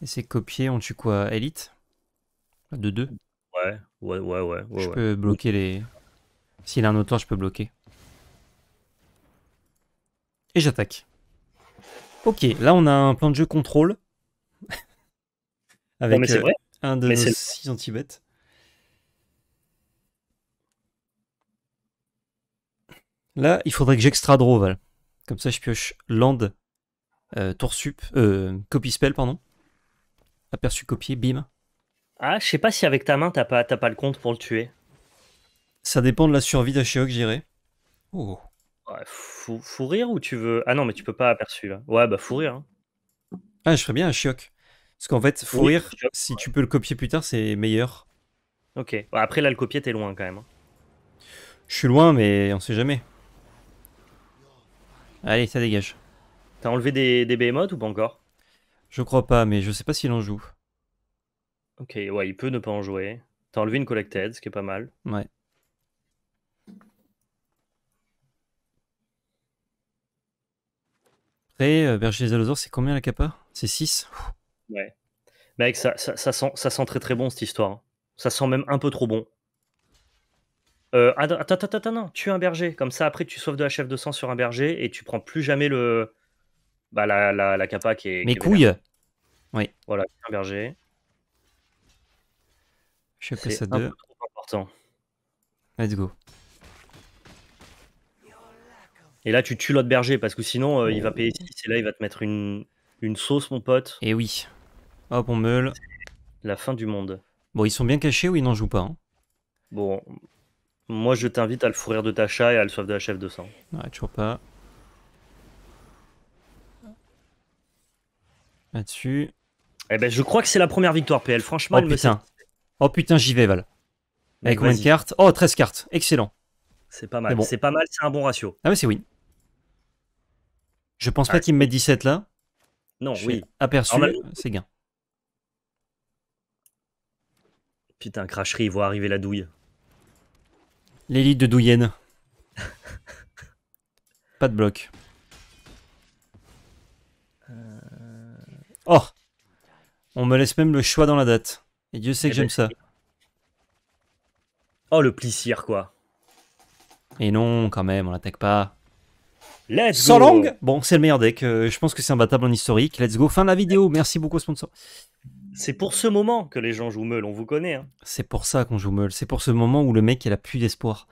Et c'est copier, on tue quoi Elite De 2 ouais, ouais, ouais, ouais, Je peux bloquer les. S'il a un auteur, je peux bloquer. Et j'attaque. Ok, là on a un plan de jeu contrôle. Avec euh, un de 6 anti-bêtes. Là, il faudrait que j'extra draw, Val. Comme ça, je pioche land, euh, tour sup, euh, copy spell, pardon. Aperçu copier bim. Ah, je sais pas si avec ta main, t'as pas, pas le compte pour le tuer. Ça dépend de la survie d'Ashiok, j'irai. Oh. Ouais, fou, rire ou tu veux. Ah non, mais tu peux pas aperçu Ouais, bah fou rire. Hein. Ah, je ferais bien Ashiok. Parce qu'en fait, fou rire, si tu peux le copier plus tard, c'est meilleur. Ok. Bah, après, là, le copier, t'es loin quand même. Hein. Je suis loin, mais on sait jamais. Allez, ça dégage. T'as enlevé des, des ou pas encore je crois pas, mais je sais pas s'il en joue. Ok, ouais, il peut ne pas en jouer. T'as enlevé une collected, ce qui est pas mal. Ouais. Après, Berger des Allosaures, c'est combien la capa C'est 6 Ouais. Mec, ça, sent, ça sent très très bon cette histoire. Ça sent même un peu trop bon. Euh, attends, attends, attends, non, tue un berger. Comme ça, après, tu sauves de la chef de sang sur un berger et tu prends plus jamais le, bah, la, la, la capa qui est. Mes couilles Oui. Voilà, un berger. Je sais C'est un peu trop important. Let's go. Et là, tu tues l'autre berger parce que sinon, euh, il va payer 6 et là, il va te mettre une, sauce, mon pote. Et eh oui. Hop, on meule. La fin du monde. Bon, ils sont bien cachés ou ils n'en jouent pas hein Bon, moi, je t'invite à le fourrir de ta chat et à le soif de la chef de sang. Ouais, toujours pas. là-dessus. Eh ben, je crois que c'est la première victoire, PL. Franchement, oh, putain. oh putain, j'y vais, Val. Avec combien de cartes Oh, 13 cartes. Excellent. C'est pas mal. C'est pas mal, c'est un bon ratio. Ah, ouais, c'est oui. Je pense pas qu'il me mette 17 là. Non, oui. Aperçu, c'est gain. Putain, cracherie, il voit arriver la douille. L'élite de Douillenne. pas de bloc. Oh On me laisse même le choix dans la date. Et Dieu sait que eh j'aime ben, ça. Oh, le plissir, quoi. Et non, quand même, on l'attaque pas. Let's langue Bon, c'est le meilleur deck. Euh, je pense que c'est imbattable en historique. Let's go. Fin de la vidéo. Merci beaucoup, sponsor. C'est pour ce moment que les gens jouent meule. on vous connaît. Hein. C'est pour ça qu'on joue meule. C'est pour ce moment où le mec, il a plus d'espoir.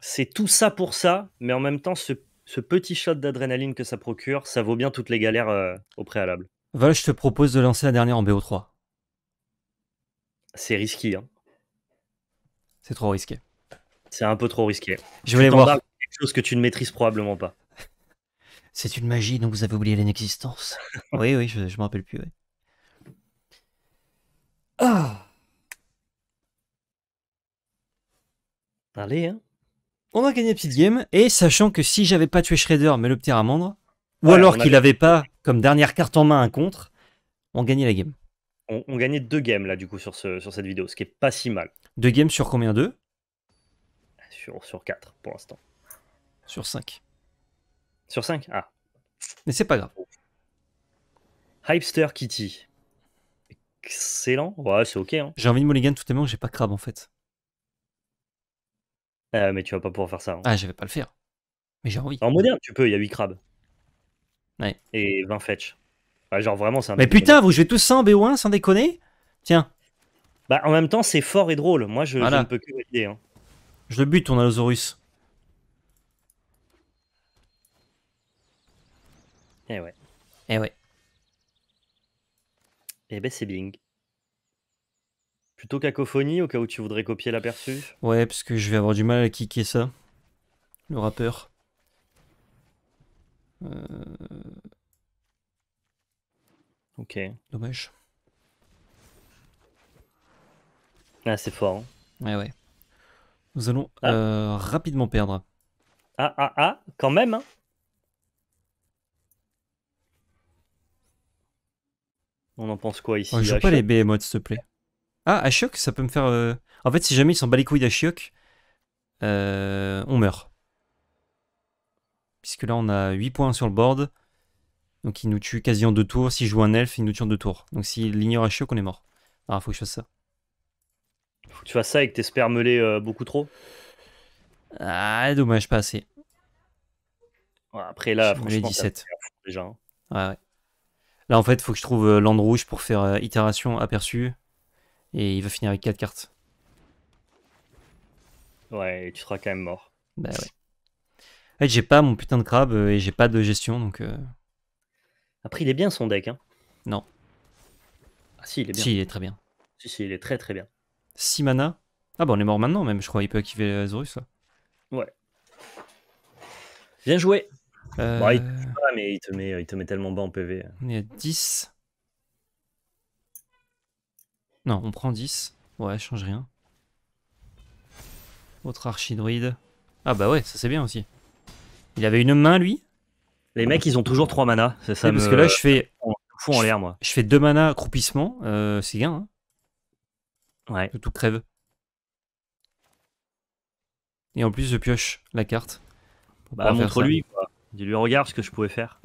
C'est tout ça pour ça, mais en même temps, ce ce petit shot d'adrénaline que ça procure, ça vaut bien toutes les galères euh, au préalable. Val, je te propose de lancer la dernière en BO3. C'est risqué. Hein. C'est trop risqué. C'est un peu trop risqué. Je voulais voir. Quelque chose que tu ne maîtrises probablement pas. C'est une magie dont vous avez oublié l'inexistence. oui, oui, je ne me rappelle plus. Ah Allez, hein on a gagné la petite game, et sachant que si j'avais pas tué Shredder mais le Pteramandre, ou alors qu'il avait pas comme dernière carte en main un contre, on gagnait la game. On, gagnait deux games là du coup sur, ce, sur cette vidéo, ce qui est pas si mal. Deux games sur combien d'eux sur, sur 4 pour l'instant. Sur cinq. Sur cinq Ah. Mais c'est pas grave. Hypester Kitty. Excellent. Ouais, c'est ok. Hein. J'ai envie de mulligan tout à l'heure j'ai pas crabe en fait. Euh, mais tu vas pas pouvoir faire ça. Hein. Ah, je vais pas le faire. Mais j'ai envie. En moderne, tu peux, il y a 8 crabes. Ouais. Et 20 fetch. genre vraiment, c'est Mais putain, vous jouez tous ça en BO1 sans déconner Tiens, Bah, en même temps, c'est fort et drôle. Moi, je, ne peux que valider. Hein. je le bute, ton Allosaurus. Eh ouais. Eh ouais. Eh ben, c'est Bing. Plutôt cacophonie, au cas où tu voudrais copier l'aperçu Ouais, parce que je vais avoir du mal à kicker ça. Le rappeur. Euh. Ok. Dommage. Ah, c'est fort. Hein. Ouais, ouais. Nous allons ah. euh, rapidement perdre. Ah, ah, ah, quand même. Hein. On en pense quoi ici oh, Je joue ah, pas les behemoths, s'il te plaît. Ah, Ashiok, ça peut me faire. Euh, en fait, si jamais il s'en bat les couilles d'Ashiok, euh, on meurt. Puisque là, on a 8 points sur le board. Donc, il nous tue quasi en deux tours. S'il joue un elf, il nous tue en deux tours. Donc, s'il ignore Ashiok, on est mort. Ah, faut que je fasse ça. Faut que tu fasses ça et que t'espères meuler euh, beaucoup trop. Ah, dommage, pas assez. après là, J'ai franchement, 17. déjà. Hein. Là, en fait, faut que je trouve l'and rouge pour faire itération aperçue. Et il va finir avec 4 cartes. Ouais, et tu seras quand même mort. Bah ouais. j'ai pas mon putain de crabe euh, et j'ai pas de gestion, donc... Euh. Après, il est bien son deck, hein Non. Ah si, il est bien. Si, il est très bien. Si, si, il est très très bien. 6 mana Ah bah on est mort maintenant même, je crois, il peut activer Zorus. là. Ouais. Bien joué Ouais, euh. bah, il, te... mais il, te met, il te met tellement bas en PV. On est à 10... Non, on prend 10. Ouais, change rien. Autre archidroïde. Ah bah ouais, ça c'est bien aussi. Il avait une main lui Les mecs ils ont toujours 3 manas, c'est ça. Parce que là je fais. l'air moi. Je fais 2 manas accroupissement, euh, c'est gain. Hein ouais. tout crève. Et en plus je pioche la carte. Bah montre-lui quoi. Dis-lui regarde ce que je pouvais faire.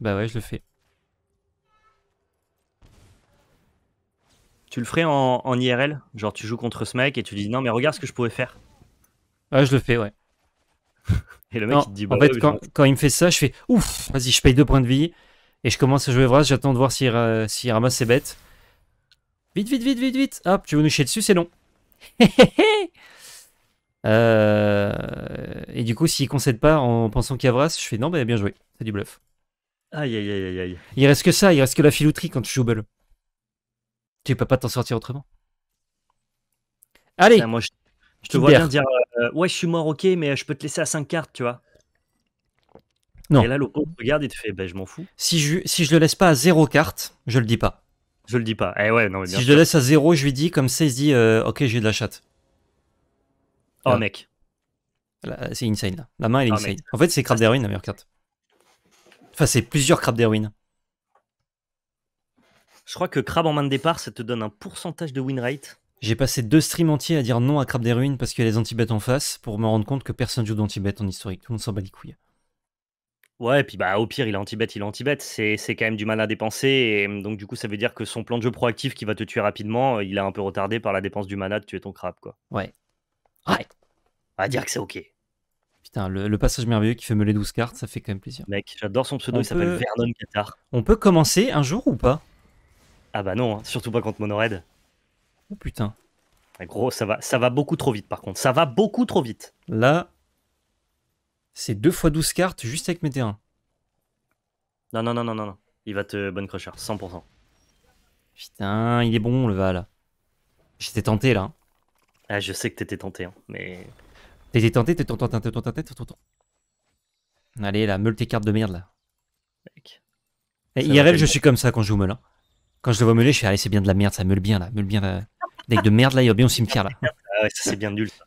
Bah ouais, je le fais. Tu le ferais en, IRL Genre, tu joues contre ce mec et tu dis non, mais regarde ce que je pouvais faire. Ah, je le fais, ouais. et le mec, il te dit bon. En bah fait, quand, quand, il me fait ça, je fais ouf, vas-y, je paye deux points de vie et je commence à jouer Vras. J'attends de voir s'il ramasse ses bêtes. Vite, vite, vite, vite, vite. Hop, tu veux nous chier dessus, c'est long. Euh, et du coup, s'il concède pas en pensant qu'il y a Vras, je fais non, bah bien joué, c'est du bluff. Aïe, aïe, aïe, aïe. Il reste que ça, il reste que la filouterie quand tu joues Bell. Tu peux pas t'en sortir autrement. Allez. moi, je, te vois bien dire euh, Ouais, je suis mort, ok, mais euh, je peux te laisser à 5 cartes, tu vois. Non. Et là, le regarde et te fait bah, Je m'en fous. Si je, si je le laisse pas à 0 cartes, je le dis pas. Je le dis pas. Eh ouais, non, mais bien si je le laisse à 0, je lui dis Comme ça, il se dit euh, Ok, j'ai de la chatte. Oh, mec. C'est insane. Là. La main, elle est ah, insane. En fait, c'est Crab Derwin la meilleure carte. Enfin, c'est plusieurs Crab Derwin. Je crois que crabe en main de départ, ça te donne un pourcentage de win rate. J'ai passé deux streams entiers à dire non à crabe des ruines parce qu'il y a les anti-bêtes en face pour me rendre compte que personne joue d'anti-bête en historique. Tout le monde s'en bat les couilles. Ouais, et puis bah, au pire, il est anti-bête, il est anti-bête. C'est, quand même du mana dépensé, Et hum, donc, du coup, ça veut dire que son plan de jeu proactif qui va te tuer rapidement, euh, il est un peu retardé par la dépense du mana de tuer ton crabe. quoi. Ouais. Ouais. On va dire que c'est OK. Putain, le, passage merveilleux qui fait meuler 12 cartes, ça fait quand même plaisir. Mec, j'adore son pseudo, il s'appelle Vernon Qatar. On peut commencer un jour ou pas ah bah non, hein, surtout pas contre Monored. Oh putain. Ah, gros, ça va, ça va beaucoup trop vite par contre. Ça va beaucoup trop vite. Là, c'est 2 x 12 cartes juste avec mes terrains. Non, non, non, non, non. non. Il va te bonne crusher, 100%. Putain, il est bon le Val. J'étais tenté là. Ah, je sais que t'étais tenté, hein, mais. T'étais tenté, t'étais tenté, t'étais tenté, t'étais tenté. Allez, là, meule tes cartes de merde là. Mec. Eh, IRL, je suis comme ça quand je joue meule. Hein. Quand je le vois meuler, je fais allez, c'est bien de la merde, ça meule bien là, meule bien là. Euh, avec de merde là, il y a bien au cimetière là. Ah ouais, ça c'est bien nul. Ça.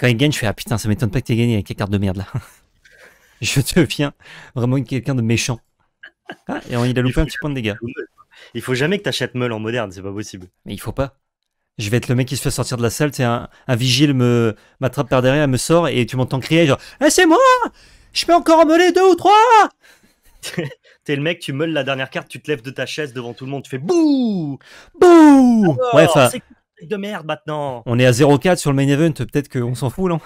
Quand il gagne, je fais ah putain, ça m'étonne pas que t'aies gagné avec les cartes de merde là. je deviens vraiment quelqu'un de méchant. Ah, et on, il a loupé un petit point de dégâts. Il faut jamais que t'achètes meule en moderne, c'est pas possible. Mais il faut pas. Je vais être le mec qui se fait sortir de la salle, tu un, un vigile me m'attrape par derrière, elle me sort et tu m'entends crier genre eh, c'est moi Je peux encore meuler deux ou trois le mec, tu meules la dernière carte, tu te lèves de ta chaise devant tout le monde, tu fais bouh Bouh oh, Ouais, C'est de merde maintenant. On est à 0,4 sur le main event, peut-être qu'on s'en fout, non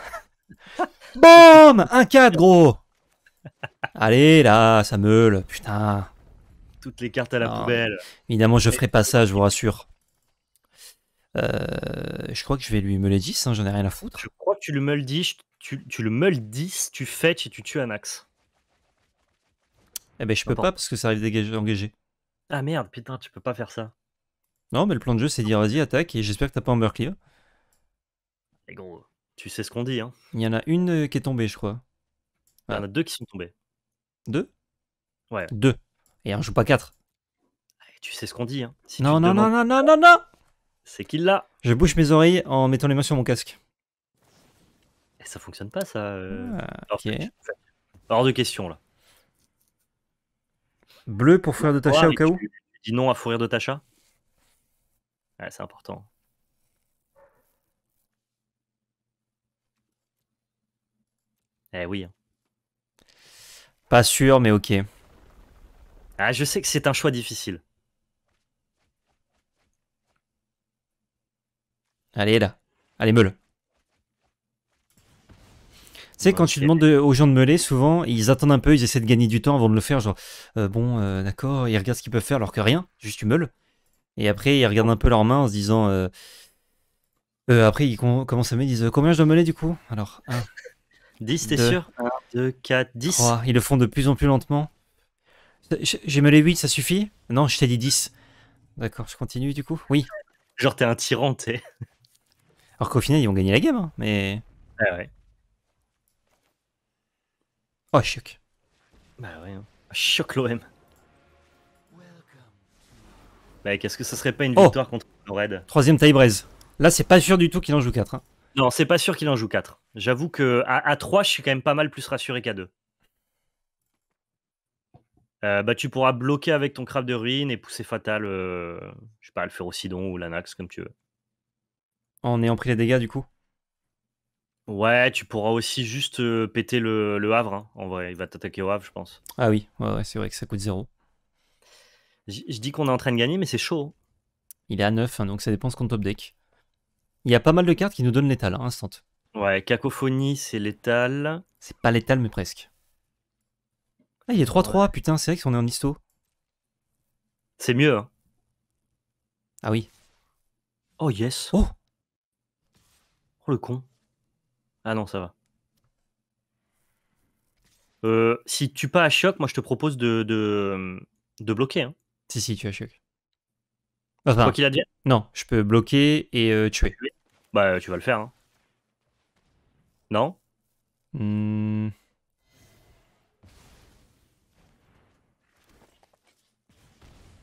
Boum Un 4, gros Allez, là, ça meule, putain. Toutes les cartes à la poubelle. Évidemment, je ferai pas ça, je vous rassure. Euh, je crois que je vais lui meuler 10, hein, j'en ai rien à foutre. Je crois que tu le meules 10, tu, le meules 10, tu fetch et tu tues un axe. Eh ben, je peux pas parce que ça arrive d'engager Ah merde, putain, tu peux pas faire ça. Non, mais le plan de jeu, c'est dire vas-y, attaque, et j'espère que t'as pas un murcle. Et eh, gros, tu sais ce qu'on dit, hein. Il y en a une euh, qui est tombée, je crois. Il y en a ah. deux qui sont tombées Deux Ouais. Deux. Et on joue pas quatre. Ah, tu sais ce qu'on dit, hein. non, non, non, non, non, non, non, C'est qui l'a. Je bouche mes oreilles en mettant les mains sur mon casque. Et eh, ça fonctionne pas, ça. Euh... Ah, hors de question, là. Bleu pour fourrir de Tacha au cas où Dis non à Fourrir de Tacha ouais, C'est important. Eh oui. Pas sûr, mais ok. Ah, je sais que c'est un choix difficile. Allez, là. Allez, meule. Tu sais, quand tu demandes aux gens de meuler, souvent, ils attendent un peu, ils essaient de gagner du temps avant de le faire. Genre, euh, bon, euh, d'accord, ils regardent ce qu'ils peuvent faire alors que rien, juste tu meules. Et après, ils regardent un peu leurs mains en se disant. Euh, euh après, ils commencent à me dire combien je dois meuler du coup Alors, 10, t'es sûr 1, 2, 4, 10. Ils le font de plus en plus lentement. J'ai meulé 8, ça suffit Non, je t'ai dit 10. D'accord, je continue du coup Oui. Genre, t'es un tyran, t'es. Alors qu'au final, ils vont gagner la game, hein, mais. Ah ouais ouais. Oh, choc. Bah ouais, hein. choc l'OM. Bah, qu'est-ce que ça serait pas une oh. victoire contre Red Troisième taille braise. Là, c'est pas sûr du tout qu'il en joue 4. Hein. Non, c'est pas sûr qu'il en joue 4. J'avoue que à, 3, je suis quand même pas mal plus rassuré qu'à 2. Euh, bah, tu pourras bloquer avec ton crabe de ruine et pousser fatal, euh, je sais pas, le Férocidon ou l'Anax, comme tu veux. En ayant pris les dégâts, du coup Ouais, tu pourras aussi juste euh, péter le, Havre, hein, en vrai. Il va t'attaquer au Havre, je pense. Ah oui, ouais, c'est vrai que ça coûte zéro. Je dis qu'on est en train de gagner, mais c'est chaud. Hein. Il est à 9, hein, donc ça dépend ce qu'on top deck. Il y a pas mal de cartes qui nous donnent l'étal, instant. Ouais, cacophonie, c'est létal. C'est pas l'étal, mais presque. Ah, il est 3-3, putain, c'est vrai on est en histo. C'est mieux. Ah oui. Oh yes. Oh, Oh le con. Ah non, ça va. Euh, si tu pas à choc, moi je te propose de, de, euh, bloquer. Hein. Si, si, tu as choc. Enfin, Quoi qu'il Non, je peux bloquer et euh, tuer. Bah, tu vas le faire. Hein. Non hmm.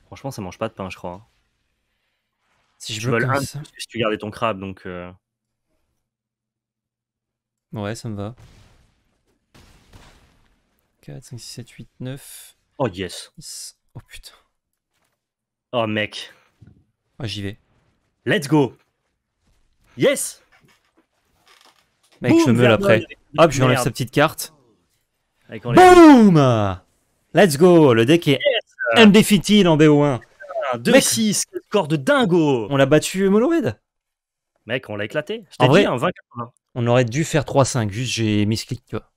Franchement, ça mange pas de pain, je crois. Hein. Si je veux. Si tu gardais ton crabe, donc. Ouais, ça me va. 4, 5, 6, 7, 8, 9. Oh yes. Oh putain. Oh mec. Oh, J'y vais. Let's go. Yes. Mec, je meule après. Hop, je lui enlève sa petite carte. Boum Let's go Le deck est yes en BO1. 2-6, score de dingo On l'a battu Moloid Mec, on l'a éclaté. Je t'ai dit, un 20 on aurait dû faire 3-5, juste j'ai mis tu vois.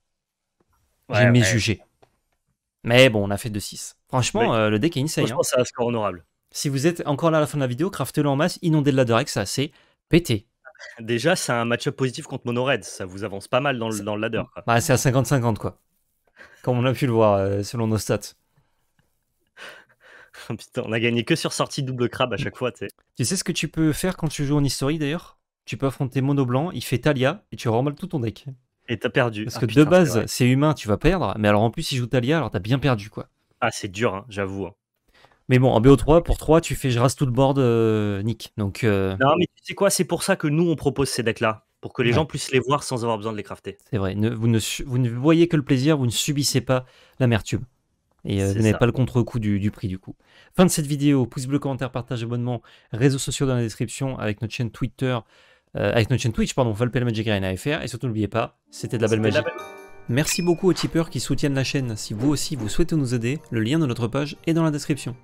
j'ai mis jugé. Mais bon, on a fait 2-6. Franchement, euh, le deck est insane. Franchement, hein. c'est un score honorable. Si vous êtes encore là à la fin de la vidéo, craftez-le en masse, inondez le ladder avec ça c'est pété. Déjà, c'est un match-up positif contre Mono Red, ça vous avance pas mal dans le, dans le ladder. Quoi. Bah, c'est à 50-50 quoi. Comme on a pu le voir euh, selon nos stats. Putain, on a gagné que sur sortie double crabe à chaque fois. tu sais Tu sais ce que tu peux faire quand tu joues en history, d'ailleurs tu peux affronter Mono Blanc, il fait Talia et tu remballes tout ton deck. Et t'as perdu. Parce ah, que de base, c'est humain, tu vas perdre, mais alors en plus, il joue Talia, alors t'as bien perdu quoi. Ah, c'est dur, hein, j'avoue. Hein. Mais bon, en BO3, pour 3, tu fais je rase tout le board, euh, Nick. Donc, euh, Non, mais tu sais quoi, c'est pour ça que nous, on propose ces decks-là, pour que les gens puissent les voir sans avoir besoin de les crafter. C'est vrai, vous, ne, vous voyez que le plaisir, vous ne subissez pas l'amertume. Et euh, ce vous n'avez pas le contre-coup du, du, prix du coup. Fin de cette vidéo, pouce bleu, commentaire, partage, abonnement, réseaux sociaux dans la description avec notre chaîne Twitter, euh, avec notre chaîne Twitch, pardon, Valpel Magic Et surtout, n'oubliez pas, c'était de la belle magie. Merci beaucoup aux tipeurs qui soutiennent la chaîne. Si vous aussi vous souhaitez nous aider, le lien de notre page est dans la description.